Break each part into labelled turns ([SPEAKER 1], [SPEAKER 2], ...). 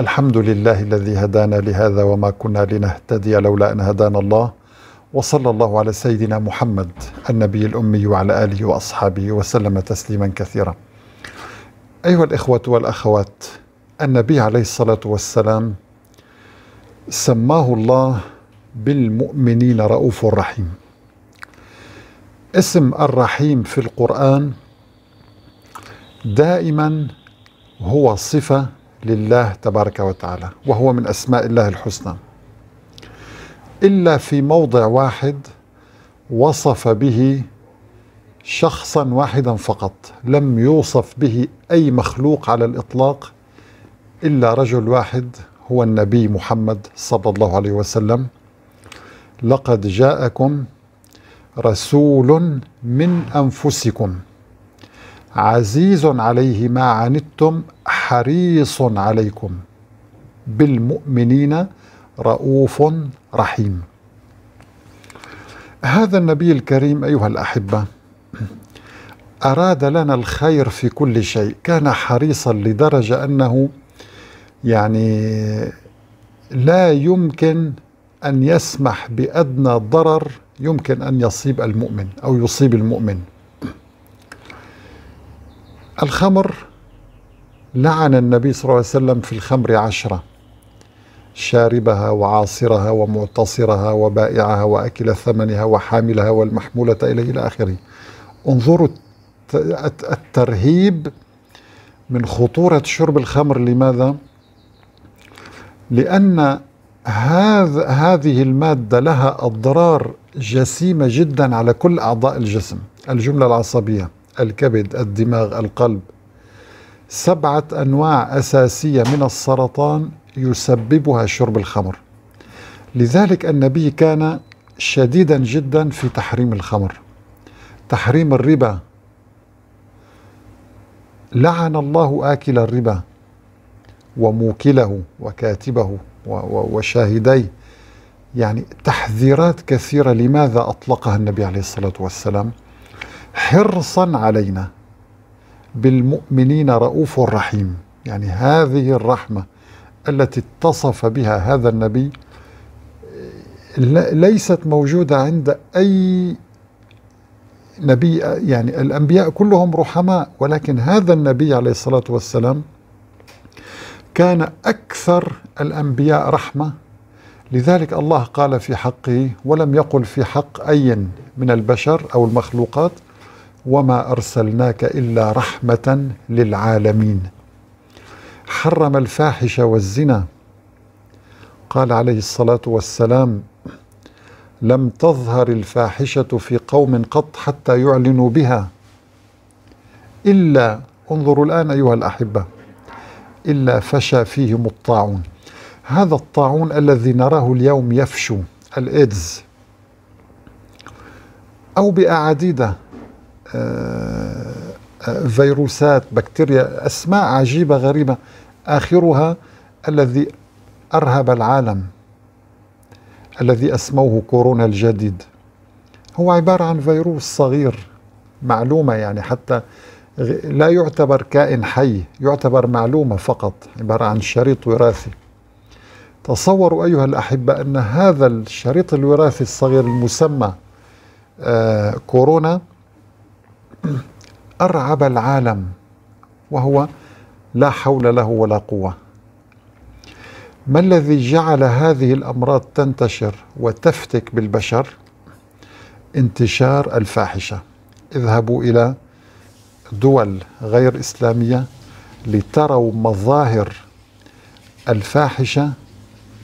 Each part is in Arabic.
[SPEAKER 1] الحمد لله الذي هدانا لهذا وما كنا لنهتدي لولا ان هدانا الله وصلى الله على سيدنا محمد النبي الامي وعلى اله واصحابه وسلم تسليما كثيرا. ايها الاخوه والاخوات النبي عليه الصلاه والسلام سماه الله بالمؤمنين رؤوف رحيم. اسم الرحيم في القران دائما هو صفه لله تبارك وتعالى وهو من أسماء الله الحسنى إلا في موضع واحد وصف به شخصا واحدا فقط لم يوصف به أي مخلوق على الإطلاق إلا رجل واحد هو النبي محمد صلى الله عليه وسلم لقد جاءكم رسول من أنفسكم عزيز عليه ما عنتم حريص عليكم بالمؤمنين رؤوف رحيم هذا النبي الكريم ايها الاحبه اراد لنا الخير في كل شيء كان حريصا لدرجه انه يعني لا يمكن ان يسمح بادنى ضرر يمكن ان يصيب المؤمن او يصيب المؤمن الخمر لعن النبي صلى الله عليه وسلم في الخمر عشرة شاربها وعاصرها ومعتصرها وبائعها وأكل ثمنها وحاملها والمحمولة إليه إلى آخره انظروا الترهيب من خطورة شرب الخمر لماذا؟ لأن هذا هذه المادة لها أضرار جسيمة جدا على كل أعضاء الجسم الجملة العصبية الكبد الدماغ القلب سبعة أنواع أساسية من السرطان يسببها شرب الخمر لذلك النبي كان شديدا جدا في تحريم الخمر تحريم الربا لعن الله آكل الربا وموكله وكاتبه وشاهديه يعني تحذيرات كثيرة لماذا أطلقها النبي عليه الصلاة والسلام حرصا علينا بالمؤمنين رؤوف رحيم يعني هذه الرحمة التي اتصف بها هذا النبي ليست موجودة عند أي نبي يعني الأنبياء كلهم رحماء ولكن هذا النبي عليه الصلاة والسلام كان أكثر الأنبياء رحمة لذلك الله قال في حقه ولم يقل في حق أي من البشر أو المخلوقات وما ارسلناك الا رحمه للعالمين حرم الفاحش والزنا قال عليه الصلاه والسلام لم تظهر الفاحشه في قوم قط حتى يعلنوا بها الا انظروا الان ايها الاحبه الا فشى فيهم الطاعون هذا الطاعون الذي نراه اليوم يفشو الايدز او باعاديده فيروسات بكتيريا أسماء عجيبة غريبة آخرها الذي أرهب العالم الذي أسموه كورونا الجديد هو عبارة عن فيروس صغير معلومة يعني حتى لا يعتبر كائن حي يعتبر معلومة فقط عبارة عن شريط وراثي تصوروا أيها الأحبة أن هذا الشريط الوراثي الصغير المسمى آه كورونا أرعب العالم وهو لا حول له ولا قوة ما الذي جعل هذه الأمراض تنتشر وتفتك بالبشر انتشار الفاحشة اذهبوا إلى دول غير إسلامية لتروا مظاهر الفاحشة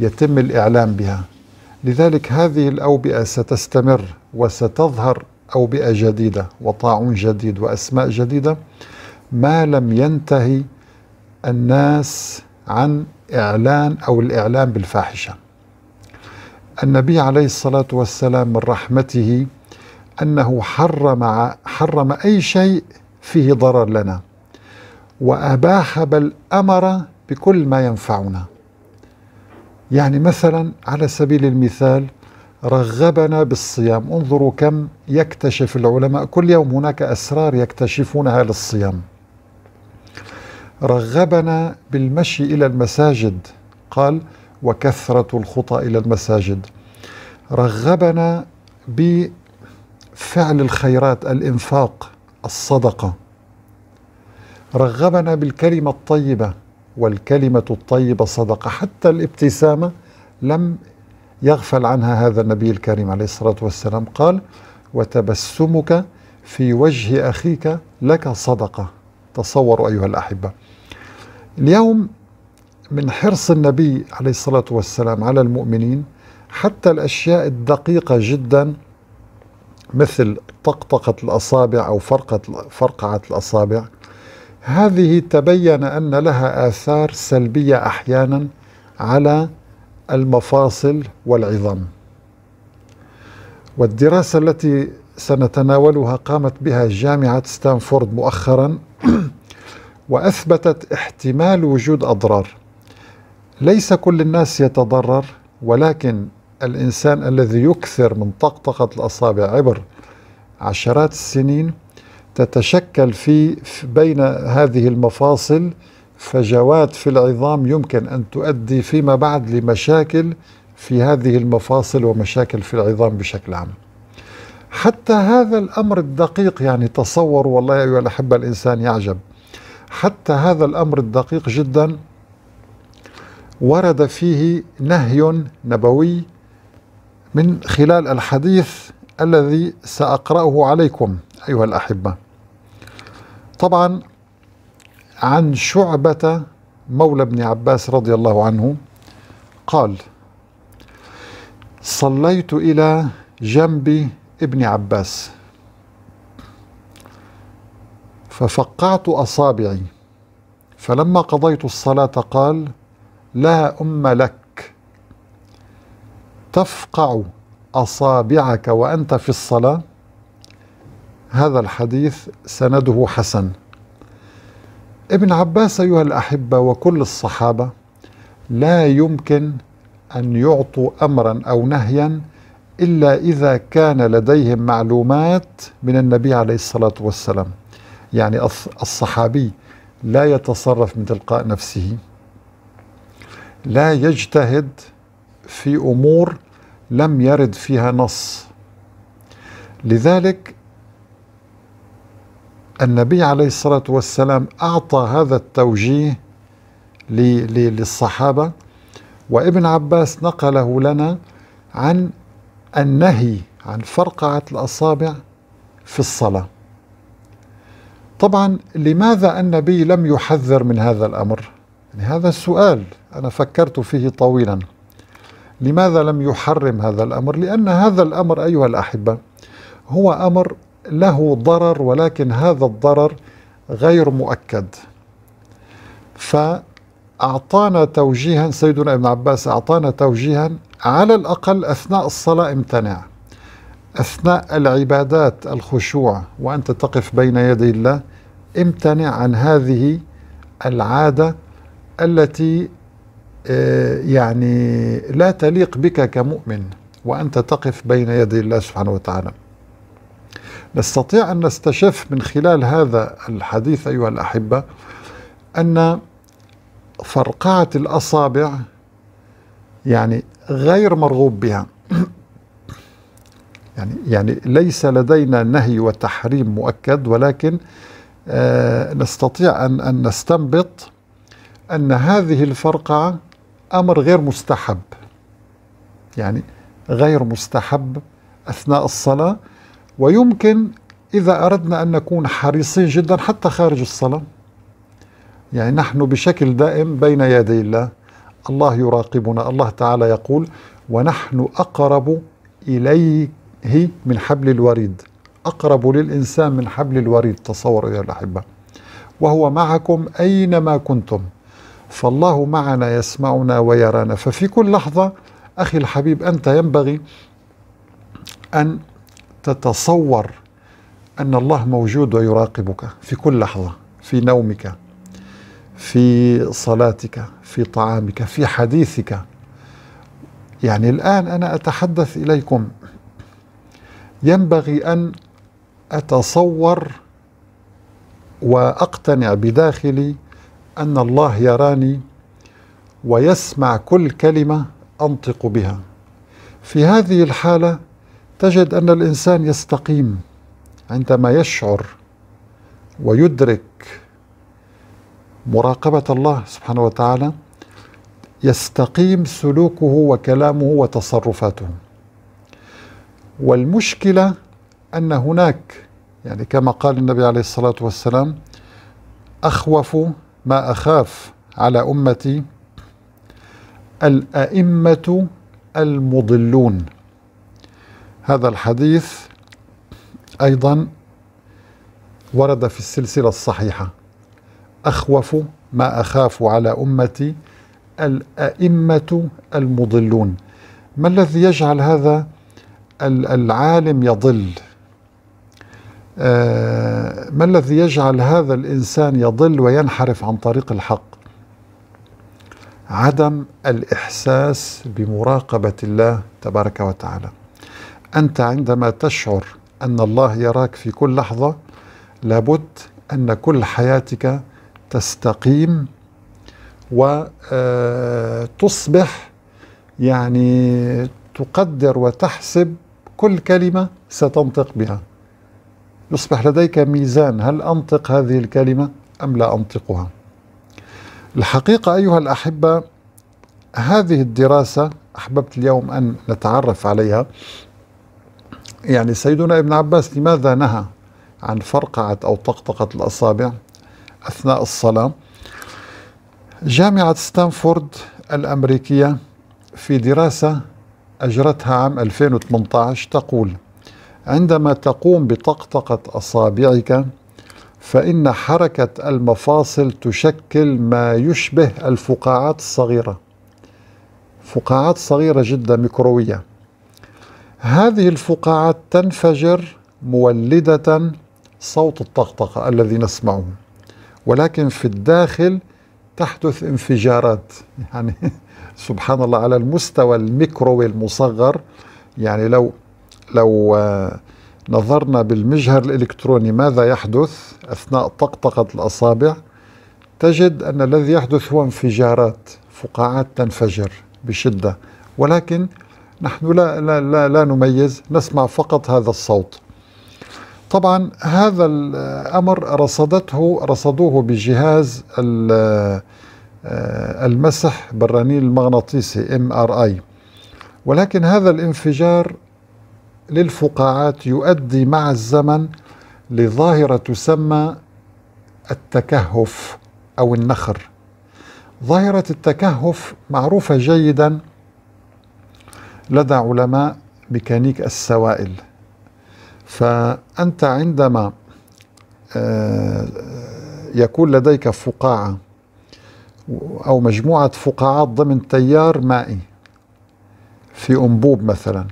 [SPEAKER 1] يتم الإعلام بها لذلك هذه الأوبئة ستستمر وستظهر أوبئة جديدة وطاعون جديد وأسماء جديدة ما لم ينتهي الناس عن إعلان أو الإعلان بالفاحشة النبي عليه الصلاة والسلام من رحمته أنه حرم, حرم أي شيء فيه ضرر لنا وأباح بل أمر بكل ما ينفعنا يعني مثلا على سبيل المثال رغبنا بالصيام انظروا كم يكتشف العلماء كل يوم هناك أسرار يكتشفونها للصيام رغبنا بالمشي إلى المساجد قال وكثرة الخطى إلى المساجد رغبنا بفعل الخيرات الإنفاق الصدقة رغبنا بالكلمة الطيبة والكلمة الطيبة صدقة حتى الابتسامة لم يغفل عنها هذا النبي الكريم عليه الصلاة والسلام قال وتبسمك في وجه أخيك لك صدقة تصوروا أيها الأحبة اليوم من حرص النبي عليه الصلاة والسلام على المؤمنين حتى الأشياء الدقيقة جدا مثل طقطقة الأصابع أو فرقة فرقعة الأصابع هذه تبين أن لها آثار سلبية أحيانا على المفاصل والعظام والدراسة التي سنتناولها قامت بها جامعة ستانفورد مؤخرا وأثبتت احتمال وجود أضرار ليس كل الناس يتضرر ولكن الإنسان الذي يكثر من طقطقة الأصابع عبر عشرات السنين تتشكل في بين هذه المفاصل فجوات في العظام يمكن أن تؤدي فيما بعد لمشاكل في هذه المفاصل ومشاكل في العظام بشكل عام حتى هذا الأمر الدقيق يعني تصور والله أيها الأحبة الإنسان يعجب حتى هذا الأمر الدقيق جدا ورد فيه نهي نبوي من خلال الحديث الذي سأقرأه عليكم أيها الأحبة طبعا عن شعبة مولى ابن عباس رضي الله عنه قال صليت إلى جنب ابن عباس ففقعت أصابعي فلما قضيت الصلاة قال لا أم لك تفقع أصابعك وأنت في الصلاة هذا الحديث سنده حسن ابن عباس أيها الأحبة وكل الصحابة لا يمكن أن يعطوا أمرا أو نهيا إلا إذا كان لديهم معلومات من النبي عليه الصلاة والسلام يعني الصحابي لا يتصرف من تلقاء نفسه لا يجتهد في أمور لم يرد فيها نص لذلك النبي عليه الصلاة والسلام أعطى هذا التوجيه للصحابة وابن عباس نقله لنا عن النهي عن فرقعة الأصابع في الصلاة طبعا لماذا النبي لم يحذر من هذا الأمر يعني هذا السؤال أنا فكرت فيه طويلا لماذا لم يحرم هذا الأمر لأن هذا الأمر أيها الأحبة هو أمر له ضرر ولكن هذا الضرر غير مؤكد فأعطانا توجيها سيدنا ابن عباس أعطانا توجيها على الأقل أثناء الصلاة امتنع أثناء العبادات الخشوع وأنت تقف بين يدي الله امتنع عن هذه العادة التي آه، يعني لا تليق بك كمؤمن وأنت تقف بين يدي الله سبحانه وتعالى نستطيع أن نستشف من خلال هذا الحديث أيها الأحبة أن فرقعة الأصابع يعني غير مرغوب بها يعني يعني ليس لدينا نهي وتحريم مؤكد ولكن آه نستطيع أن أن نستنبط أن هذه الفرقعة أمر غير مستحب يعني غير مستحب أثناء الصلاة ويمكن إذا أردنا أن نكون حريصين جدا حتى خارج الصلاة يعني نحن بشكل دائم بين يدي الله الله يراقبنا الله تعالى يقول ونحن أقرب إليه من حبل الوريد أقرب للإنسان من حبل الوريد تصور يا الأحبة وهو معكم أينما كنتم فالله معنا يسمعنا ويرانا ففي كل لحظة أخي الحبيب أنت ينبغي أن تتصور أن الله موجود ويراقبك في كل لحظة في نومك في صلاتك في طعامك في حديثك يعني الآن أنا أتحدث إليكم ينبغي أن أتصور وأقتنع بداخلي أن الله يراني ويسمع كل كلمة أنطق بها في هذه الحالة تجد ان الانسان يستقيم عندما يشعر ويدرك مراقبه الله سبحانه وتعالى يستقيم سلوكه وكلامه وتصرفاته والمشكله ان هناك يعني كما قال النبي عليه الصلاه والسلام اخوف ما اخاف على امتي الائمه المضلون هذا الحديث أيضا ورد في السلسلة الصحيحة أخوف ما أخاف على أمتي الأئمة المضلون ما الذي يجعل هذا العالم يضل آه، ما الذي يجعل هذا الإنسان يضل وينحرف عن طريق الحق عدم الإحساس بمراقبة الله تبارك وتعالى أنت عندما تشعر أن الله يراك في كل لحظة لابد أن كل حياتك تستقيم وتصبح آه، يعني تقدر وتحسب كل كلمة ستنطق بها يصبح لديك ميزان هل أنطق هذه الكلمة أم لا أنطقها الحقيقة أيها الأحبة هذه الدراسة أحببت اليوم أن نتعرف عليها يعني سيدنا ابن عباس لماذا نهى عن فرقعة أو طقطقة الأصابع أثناء الصلاة جامعة ستانفورد الأمريكية في دراسة أجرتها عام 2018 تقول عندما تقوم بطقطقة أصابعك فإن حركة المفاصل تشكل ما يشبه الفقاعات الصغيرة فقاعات صغيرة جدا ميكروية هذه الفقاعات تنفجر مولدة صوت الطقطقة الذي نسمعه ولكن في الداخل تحدث انفجارات يعني سبحان الله على المستوى الميكروي المصغر يعني لو لو آه، نظرنا بالمجهر الإلكتروني ماذا يحدث أثناء طقطقة الأصابع تجد أن الذي يحدث هو انفجارات فقاعات تنفجر بشدة ولكن نحن لا, لا, لا, لا نميز نسمع فقط هذا الصوت طبعا هذا الأمر رصدته رصدوه بجهاز آه، المسح بالرنين المغناطيسي MRI ولكن هذا الانفجار للفقاعات يؤدي مع الزمن لظاهرة تسمى التكهف أو النخر ظاهرة التكهف معروفة جيدا لدى علماء ميكانيك السوائل فأنت عندما آه، يكون لديك فقاعة أو مجموعة فقاعات ضمن تيار مائي في أنبوب مثلا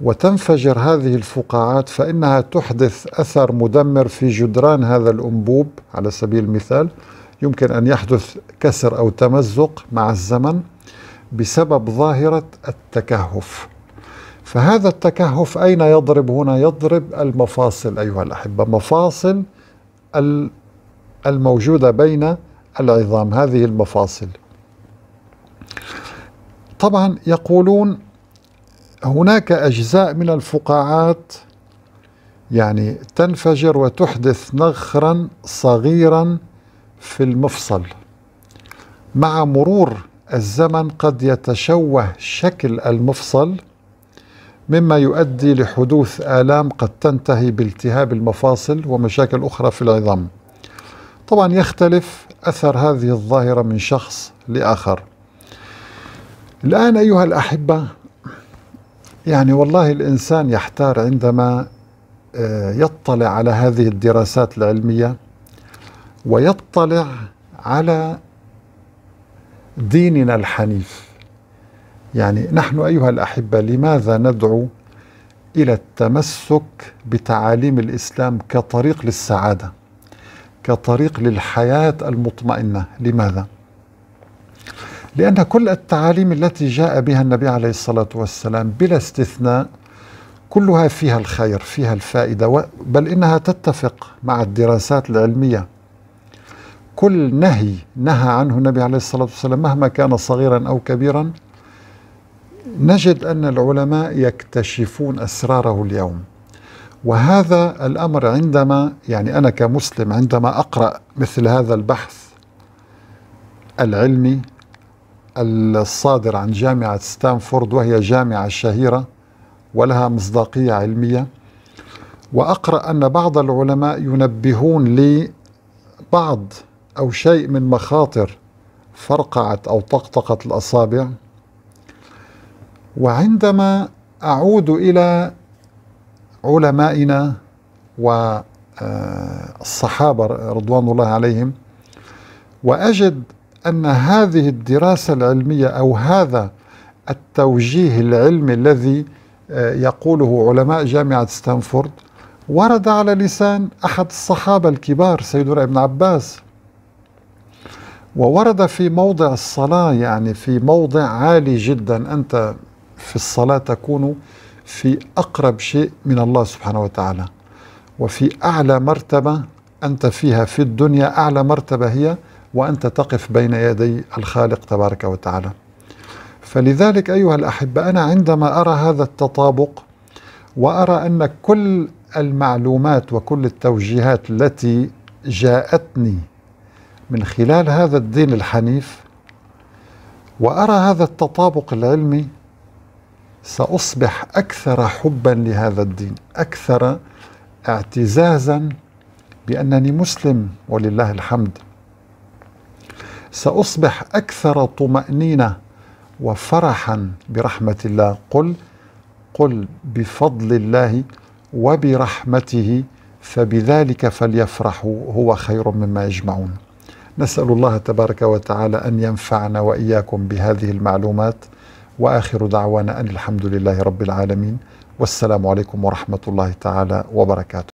[SPEAKER 1] وتنفجر هذه الفقاعات فإنها تحدث أثر مدمر في جدران هذا الأنبوب على سبيل المثال يمكن أن يحدث كسر أو تمزق مع الزمن بسبب ظاهرة التكهف فهذا التكهف أين يضرب هنا يضرب المفاصل أيها الأحبة مفاصل الموجودة بين العظام هذه المفاصل طبعا يقولون هناك أجزاء من الفقاعات يعني تنفجر وتحدث نخرا صغيرا في المفصل مع مرور الزمن قد يتشوه شكل المفصل مما يؤدي لحدوث آلام قد تنتهي بالتهاب المفاصل ومشاكل أخرى في العظام طبعا يختلف أثر هذه الظاهرة من شخص لآخر الآن أيها الأحبة يعني والله الإنسان يحتار عندما آه، يطلع على هذه الدراسات العلمية ويطلع على ديننا الحنيف يعني نحن ايها الاحبه لماذا ندعو الى التمسك بتعاليم الاسلام كطريق للسعاده كطريق للحياه المطمئنه لماذا لان كل التعاليم التي جاء بها النبي عليه الصلاه والسلام بلا استثناء كلها فيها الخير فيها الفائده بل انها تتفق مع الدراسات العلميه كل نهي نهى عنه النبي عليه الصلاة والسلام مهما كان صغيرا أو كبيرا نجد أن العلماء يكتشفون أسراره اليوم وهذا الأمر عندما يعني أنا كمسلم عندما أقرأ مثل هذا البحث العلمي الصادر عن جامعة ستانفورد وهي جامعة شهيرة ولها مصداقية علمية وأقرأ أن بعض العلماء ينبهون لبعض أو شيء من مخاطر فرقعت أو طقطقت الأصابع وعندما أعود إلى علمائنا والصحابة رضوان الله عليهم وأجد أن هذه الدراسة العلمية أو هذا التوجيه العلمي الذي يقوله علماء جامعة ستانفورد ورد على لسان أحد الصحابة الكبار سيدنا ابن عباس وورد في موضع الصلاة يعني في موضع عالي جدا أنت في الصلاة تكون في أقرب شيء من الله سبحانه وتعالى وفي أعلى مرتبة أنت فيها في الدنيا أعلى مرتبة هي وأنت تقف بين يدي الخالق تبارك وتعالى فلذلك أيها الأحبة أنا عندما أرى هذا التطابق وأرى أن كل المعلومات وكل التوجيهات التي جاءتني من خلال هذا الدين الحنيف وأرى هذا التطابق العلمي سأصبح أكثر حبا لهذا الدين أكثر اعتزازا بأنني مسلم ولله الحمد سأصبح أكثر طمأنينة وفرحا برحمة الله قل قل بفضل الله وبرحمته فبذلك فليفرحوا هو خير مما يجمعون نسأل الله تبارك وتعالى أن ينفعنا وإياكم بهذه المعلومات وآخر دعوانا أن الحمد لله رب العالمين والسلام عليكم ورحمة الله تعالى وبركاته